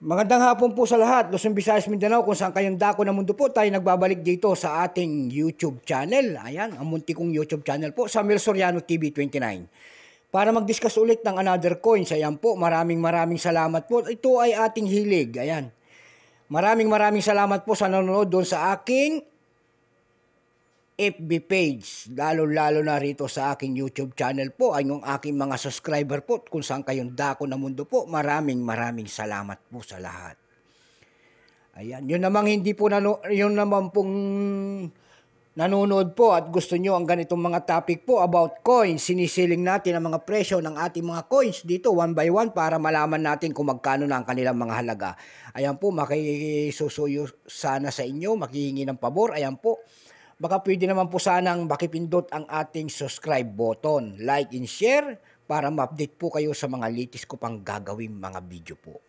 Magandang hapon po sa lahat. Luzon, Visayas, Mindanao, kung saan kayong dako na mundo po, tayo nagbabalik dito sa ating YouTube channel. Ayan, ang munti kong YouTube channel po, Samuel Soriano TV 29. Para mag-discuss ulit ng another coin, ayan po, maraming maraming salamat po. Ito ay ating hilig, ayan. Maraming maraming salamat po sa nanonood doon sa aking FB page, lalo-lalo na rito sa aking YouTube channel po, ay yung aking mga subscriber po, kung saan kayong dako na mundo po, maraming maraming salamat po sa lahat. Ayan, yun namang hindi po, nano, yun naman pong nanonood po at gusto nyo ang ganitong mga topic po about coins. Sinisiling natin ang mga presyo ng ating mga coins dito one by one para malaman natin kung magkano na ang kanilang mga halaga. Ayan po, makisusuyo sana sa inyo, makihingi ng pabor. Ayan po, baka pwede naman po sanang makipindot ang ating subscribe button, like and share para ma-update po kayo sa mga latest ko pang gagawin mga video po.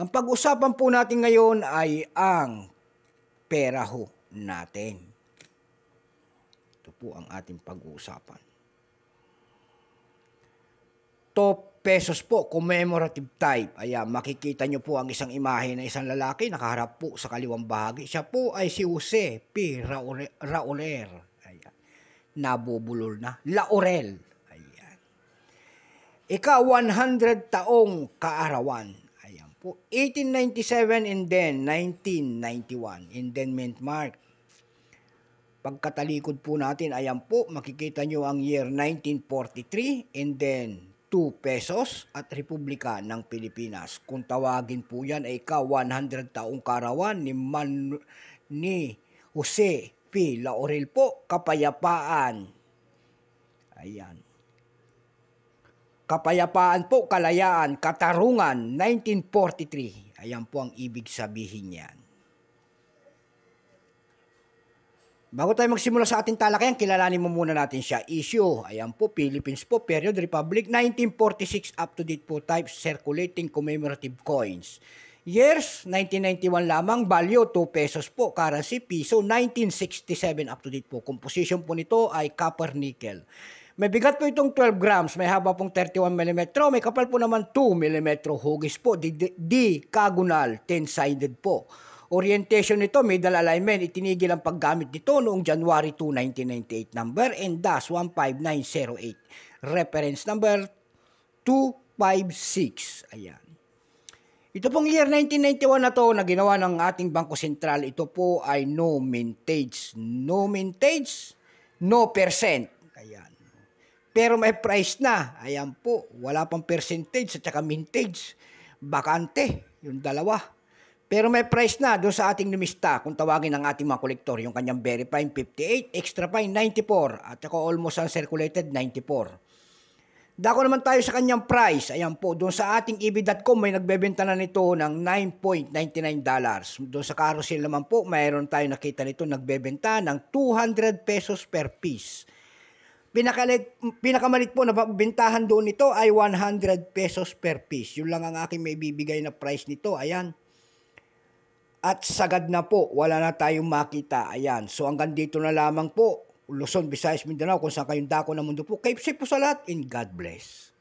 Ang pag-usapan po natin ngayon ay ang pera ho natin. Ito po ang ating pag-uusapan pesos po, commemorative type. Ayan, makikita nyo po ang isang imahe na isang lalaki nakaharap po sa kaliwang bahagi. Siya po ay si Jose P. Raure, Rauler. Ayan. Nabubulol na. Laurel. Ayan. Ikaw, 100 taong kaarawan. Ayan po. 1897 and then 1991. Indentment mark. Pagkatalikod po natin, ayan po, makikita nyo ang year 1943 and then 2 pesos at Republika ng Pilipinas. Kung tawagin po yan ay ka-100 taong karawan ni, Man ni Jose P. Laurel po, kapayapaan. Ayan. Kapayapaan po, kalayaan, katarungan, 1943. Ayan po ang ibig sabihin niyan. Bago tayo magsimula sa ating talakayan, kilalanin mo muna natin siya. Issue, ayan po, Philippines po, Period Republic, 1946 up to date po type, circulating commemorative coins. Years, 1991 lamang, value 2 pesos po, currency piso, 1967 up to date po. Composition po nito ay copper nickel. May bigat po itong 12 grams, may haba pong 31 mm, may kapal po naman 2 mm, hugis po, di, di, di 10-sided po. Orientation nito, medal alignment, itinigil ang paggamit nito noong January 2, 1998 number and DAS 15908. Reference number 256. Ayan. Ito pong year 1991 na to na ginawa ng ating Bangko Sentral, ito po ay no mintage. No mintage, no percent. Ayan. Pero may price na. Ayan po, wala pang percentage at saka mintage. Bakante, yung dalawa. Pero may price na doon sa ating lumista kung tawagin ng ating mga kolektor yung kanyang very prime 58, extra prime 94 at ako almost uncirculated 94. Dako naman tayo sa kanyang price. Ayan po, doon sa ating ebay.com may nagbebenta na nito ng 9.99 dollars. Doon sa carousel naman po, mayroon tayo nakita nito nagbebenta ng 200 pesos per piece. Pinakalit, pinakamalit po na bintahan doon nito ay 100 pesos per piece. Yun lang ang aking may bibigay na price nito. Ayan. At sagad na po, wala na tayong makita. Ayan, so hanggang dito na lamang po. Luzon, Visayas, Mindanao, kung saan kayong dako ng mundo po. safe po sa lahat and God bless.